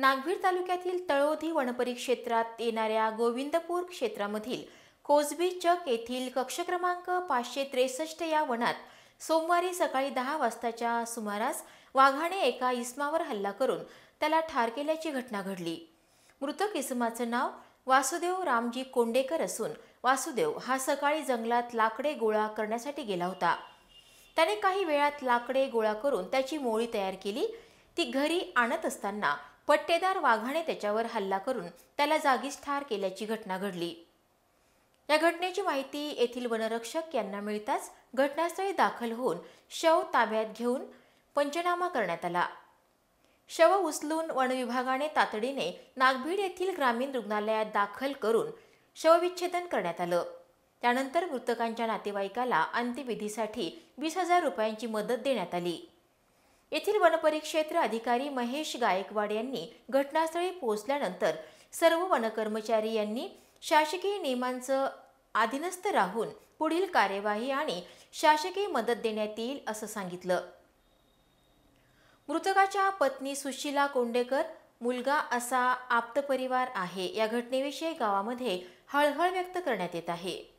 नागवीर तालुक्यातील तळोधी वनपरिक्षेत्रात येणाऱ्या गोविंदपूर क्षेत्रामधील कोजबी चक येथील कक्ष क्रमांक पाचशे त्रेसष्ट या वनात सोमवारी सकाळी दहा वाजताच्या सुमारास वाघाने एका इसमावर हल्ला करून त्याला ठार केल्याची घटना घडली मृतक इसमाचं नाव वासुदेव रामजी कोंडेकर असून वासुदेव हा सकाळी जंगलात लाकडे गोळा करण्यासाठी गेला होता त्याने काही वेळात लाकडे गोळा करून त्याची मोळी तयार केली ती घरी आणत असताना पट्टेदार वाघाने त्याच्यावर हल्ला करून त्याला जागीच ठार केल्याची घटना घडली या घटनेची माहिती येथील वनरक्षक यांना मिळताच घटनास्थळी दाखल होऊन शव ताब्यात घेऊन पंचनामा करण्यात आला शव उचलून वनविभागाने तातडीने नागभीड येथील ग्रामीण रुग्णालयात दाखल करून शवविच्छेदन करण्यात आलं त्यानंतर मृतकांच्या नातेवाईकाला अंत्यविधीसाठी वीस हजार रुपयांची मदत देण्यात आली येथील वनपरिक्षेत्र अधिकारी महेश गायकवाड यांनी घटनास्थळी पोहोचल्यानंतर सर्व वनकर्मचारी यांनी शासकीय नियमांचं अधीनस्थ राहून पुढील कार्यवाही आणि शासकीय मदत देण्यात येईल असं सांगितलं मृतकाच्या पत्नी सुशीला कोंडेकर मुलगा असा आप्त परिवार आहे या घटनेविषयी गावामध्ये हळहळ व्यक्त करण्यात येत आहे